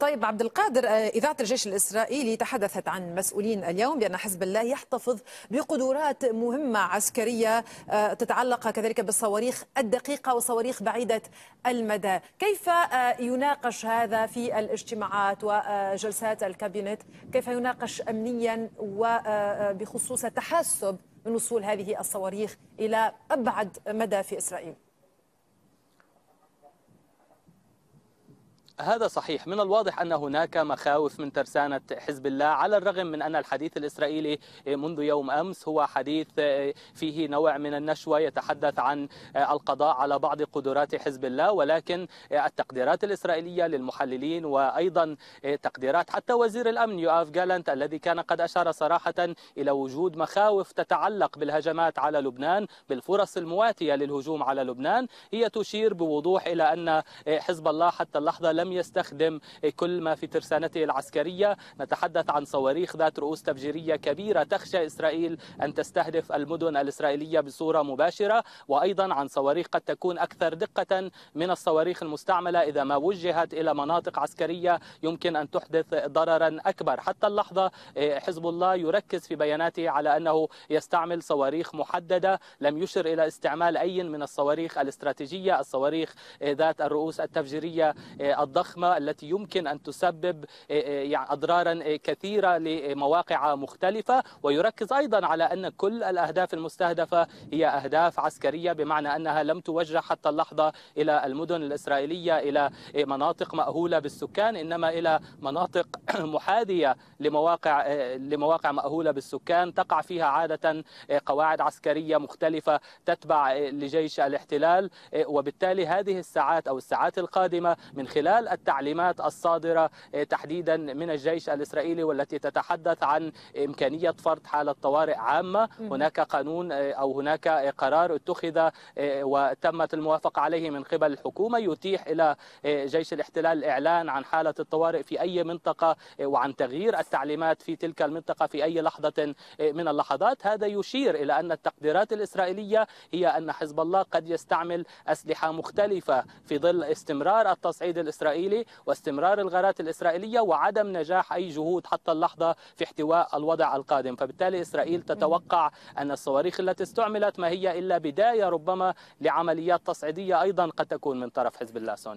طيب عبد القادر آه، اذاعه الجيش الاسرائيلي تحدثت عن مسؤولين اليوم بان حزب الله يحتفظ بقدرات مهمه عسكريه آه، تتعلق كذلك بالصواريخ الدقيقه وصواريخ بعيده المدى، كيف آه، يناقش هذا في الاجتماعات وجلسات الكابينت؟ كيف يناقش امنيا وبخصوص التحسب من وصول هذه الصواريخ الى ابعد مدى في اسرائيل؟ هذا صحيح من الواضح أن هناك مخاوف من ترسانة حزب الله على الرغم من أن الحديث الإسرائيلي منذ يوم أمس هو حديث آه، فيه نوع من النشوة يتحدث عن آه، القضاء على بعض قدرات حزب الله ولكن آه، التقديرات الإسرائيلية للمحللين وأيضا تقديرات حتى وزير الأمن يؤاف جالنت الذي كان قد أشار صراحة إلى وجود مخاوف تتعلق بالهجمات على لبنان بالفرص المواتية للهجوم على لبنان هي تشير بوضوح إلى أن حزب الله حتى اللحظة لم لم يستخدم كل ما في ترسانته العسكرية نتحدث عن صواريخ ذات رؤوس تفجيرية كبيرة تخشى إسرائيل أن تستهدف المدن الإسرائيلية بصورة مباشرة وأيضا عن صواريخ قد تكون أكثر دقة من الصواريخ المستعملة إذا ما وجهت إلى مناطق عسكرية يمكن أن تحدث ضررا أكبر حتى اللحظة إيه، حزب الله يركز في بياناته على أنه يستعمل صواريخ محددة لم يشر إلى استعمال أي من الصواريخ الاستراتيجية الصواريخ إيه، ذات الرؤوس التفجيرية إيه، الضخمه التي يمكن ان تسبب آه، آه، يعني اضرارا آه، كثيره لمواقع مختلفه ويركز ايضا على ان كل الاهداف المستهدفه هي اهداف عسكريه بمعنى انها لم توجه حتى اللحظه الى المدن الاسرائيليه الى مناطق ماهوله بالسكان انما الى مناطق محاذيه لمواقع لمواقع ماهوله بالسكان تقع فيها عاده قواعد عسكريه مختلفه تتبع لجيش الاحتلال وبالتالي هذه الساعات او الساعات القادمه من خلال خلال التعليمات الصادرة آه، تحديدا من الجيش الإسرائيلي والتي تتحدث عن إمكانية فرض حالة طوارئ عامة هناك قانون آه، أو هناك قرار اتخذ آه، وتمت الموافقة عليه من قبل الحكومة يتيح إلى جيش الاحتلال الإعلان عن حالة الطوارئ في أي منطقة وعن تغيير التعليمات في تلك المنطقة في أي لحظة من اللحظات هذا يشير إلى أن التقديرات الإسرائيلية هي أن حزب الله قد يستعمل أسلحة مختلفة في ظل استمرار التصعيد الإسرائيلي الإسرائيلي واستمرار الغارات الإسرائيلية وعدم نجاح أي جهود حتى اللحظة في احتواء الوضع القادم فبالتالي إسرائيل تتوقع أن الصواريخ التي استعملت ما هي إلا بداية ربما لعمليات تصعيدية أيضا قد تكون من طرف حزب الله سونيا